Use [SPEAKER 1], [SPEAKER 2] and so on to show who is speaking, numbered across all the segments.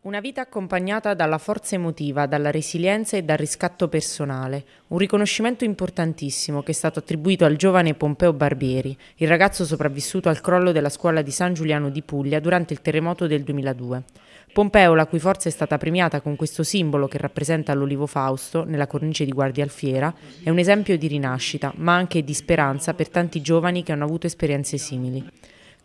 [SPEAKER 1] Una vita accompagnata dalla forza emotiva, dalla resilienza e dal riscatto personale, un riconoscimento importantissimo che è stato attribuito al giovane Pompeo Barbieri, il ragazzo sopravvissuto al crollo della scuola di San Giuliano di Puglia durante il terremoto del 2002. Pompeo, la cui forza è stata premiata con questo simbolo che rappresenta l'olivo Fausto nella cornice di Guardia Alfiera, è un esempio di rinascita, ma anche di speranza per tanti giovani che hanno avuto esperienze simili.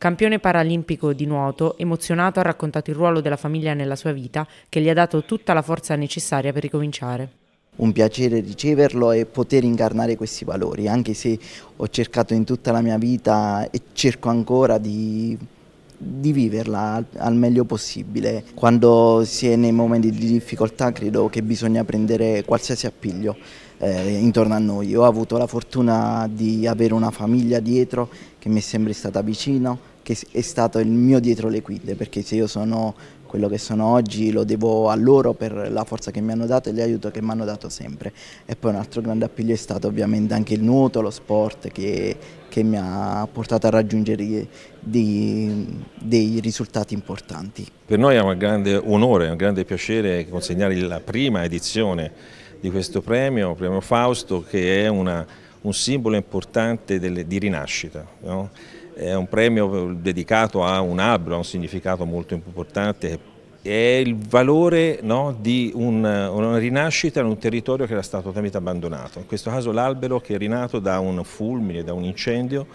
[SPEAKER 1] Campione paralimpico di nuoto, emozionato ha raccontato il ruolo della famiglia nella sua vita che gli ha dato tutta la forza necessaria per ricominciare
[SPEAKER 2] un piacere riceverlo e poter incarnare questi valori, anche se ho cercato in tutta la mia vita e cerco ancora di, di viverla al meglio possibile. Quando si è nei momenti di difficoltà credo che bisogna prendere qualsiasi appiglio eh, intorno a noi. Ho avuto la fortuna di avere una famiglia dietro che mi è sempre stata vicino, che è stato il mio dietro le quinte, perché se io sono quello che sono oggi lo devo a loro per la forza che mi hanno dato e l'aiuto che mi hanno dato sempre. E poi un altro grande appiglio è stato ovviamente anche il nuoto, lo sport che, che mi ha portato a raggiungere dei, dei, risultati importanti.
[SPEAKER 3] Per noi è un grande onore, un grande piacere consegnare la prima edizione di questo premio, premio Fausto, che è una un simbolo importante delle, di rinascita. No? È un premio dedicato a un albero, ha un significato molto importante, è il valore no, di un, una rinascita in un territorio che era stato totalmente abbandonato, in questo caso l'albero che è rinato da un fulmine, da un incendio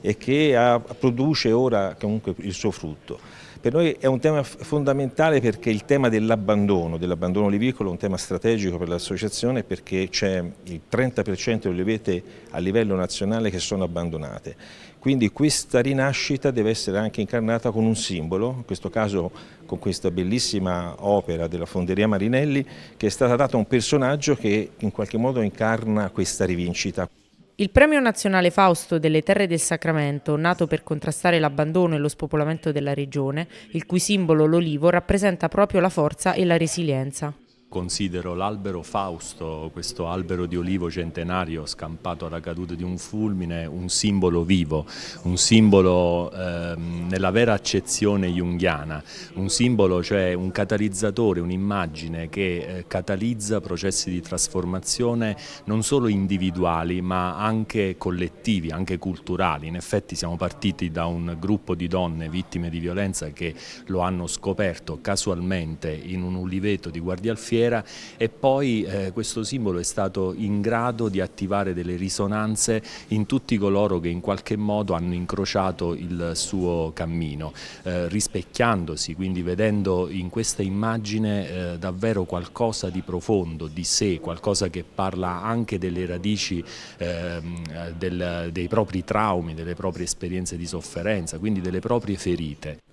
[SPEAKER 3] e che ha, produce ora comunque il suo frutto. Per noi è un tema fondamentale perché il tema dell'abbandono, dell'abbandono olivicolo è un tema strategico per l'associazione perché c'è il 30% delle olivete a livello nazionale che sono abbandonate. Quindi questa rinascita deve essere anche incarnata con un simbolo, in questo caso con questa bellissima opera della Fonderia Marinelli che è stata data a un personaggio che in qualche modo incarna questa rivincita.
[SPEAKER 1] Il Premio Nazionale Fausto delle Terre del Sacramento, nato per contrastare l'abbandono e lo spopolamento della regione, il cui simbolo l'olivo rappresenta proprio la forza e la resilienza.
[SPEAKER 4] Considero l'albero Fausto, questo albero di olivo centenario scampato alla caduta di un fulmine, un simbolo vivo, un simbolo ehm, nella vera accezione junghiana, un simbolo cioè un catalizzatore, un'immagine che eh, catalizza processi di trasformazione non solo individuali ma anche collettivi, anche culturali. In effetti siamo partiti da un gruppo di donne vittime di violenza che lo hanno scoperto casualmente in un uliveto di Guardialfiere fiera e poi eh, questo simbolo è stato in grado di attivare delle risonanze in tutti coloro che in qualche modo hanno incrociato il suo cammino, eh, rispecchiandosi, quindi vedendo in questa immagine eh, davvero qualcosa di profondo di sé, qualcosa che parla anche delle radici ehm, del, dei propri traumi, delle proprie esperienze di sofferenza, quindi delle proprie ferite.